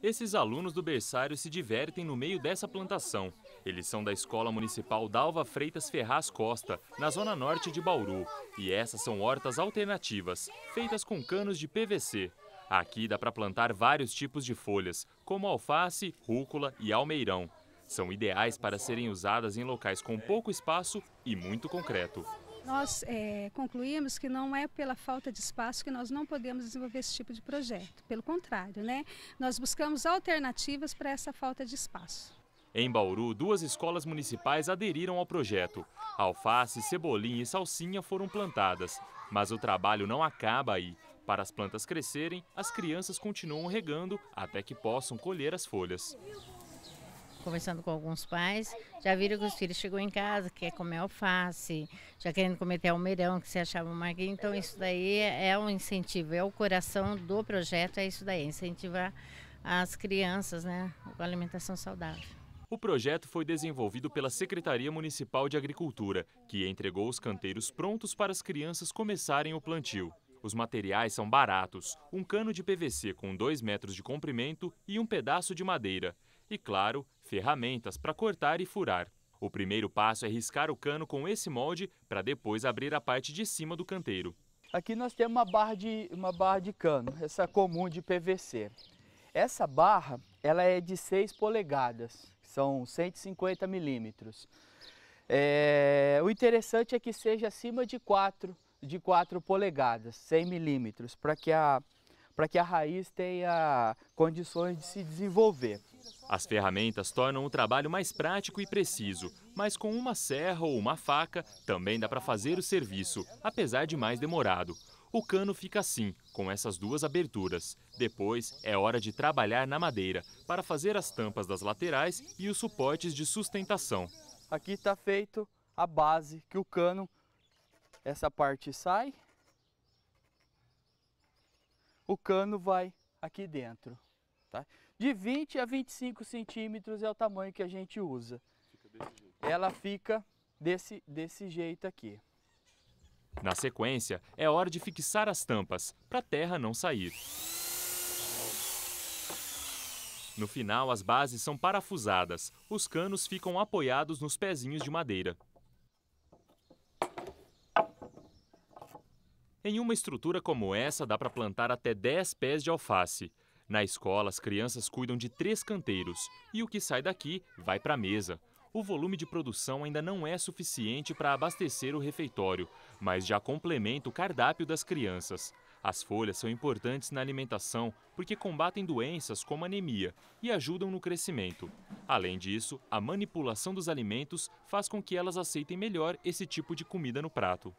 Esses alunos do berçário se divertem no meio dessa plantação. Eles são da Escola Municipal Dalva Freitas Ferraz Costa, na zona norte de Bauru. E essas são hortas alternativas, feitas com canos de PVC. Aqui dá para plantar vários tipos de folhas, como alface, rúcula e almeirão. São ideais para serem usadas em locais com pouco espaço e muito concreto. Nós é, concluímos que não é pela falta de espaço que nós não podemos desenvolver esse tipo de projeto. Pelo contrário, né? nós buscamos alternativas para essa falta de espaço. Em Bauru, duas escolas municipais aderiram ao projeto. Alface, cebolinha e salsinha foram plantadas. Mas o trabalho não acaba aí. Para as plantas crescerem, as crianças continuam regando até que possam colher as folhas conversando com alguns pais, já viram que os filhos chegou em casa, quer comer alface, já querendo comer até almeirão, que se achava magrinho. Então, isso daí é um incentivo, é o coração do projeto, é isso daí, incentivar as crianças né, com alimentação saudável. O projeto foi desenvolvido pela Secretaria Municipal de Agricultura, que entregou os canteiros prontos para as crianças começarem o plantio. Os materiais são baratos: um cano de PVC com 2 metros de comprimento e um pedaço de madeira e, claro, ferramentas para cortar e furar. O primeiro passo é riscar o cano com esse molde para depois abrir a parte de cima do canteiro. Aqui nós temos uma barra de, uma barra de cano, essa comum de PVC. Essa barra ela é de 6 polegadas, são 150 milímetros. É, o interessante é que seja acima de 4, de 4 polegadas, 100 milímetros, para que, a, que a raiz tenha condições de se desenvolver. As ferramentas tornam o trabalho mais prático e preciso, mas com uma serra ou uma faca também dá para fazer o serviço, apesar de mais demorado. O cano fica assim, com essas duas aberturas. Depois é hora de trabalhar na madeira para fazer as tampas das laterais e os suportes de sustentação. Aqui está feito a base que o cano, essa parte sai, o cano vai aqui dentro. Tá? De 20 a 25 centímetros é o tamanho que a gente usa. Fica Ela fica desse, desse jeito aqui. Na sequência, é hora de fixar as tampas, para a terra não sair. No final, as bases são parafusadas. Os canos ficam apoiados nos pezinhos de madeira. Em uma estrutura como essa, dá para plantar até 10 pés de alface. Na escola, as crianças cuidam de três canteiros e o que sai daqui vai para a mesa. O volume de produção ainda não é suficiente para abastecer o refeitório, mas já complementa o cardápio das crianças. As folhas são importantes na alimentação porque combatem doenças como anemia e ajudam no crescimento. Além disso, a manipulação dos alimentos faz com que elas aceitem melhor esse tipo de comida no prato.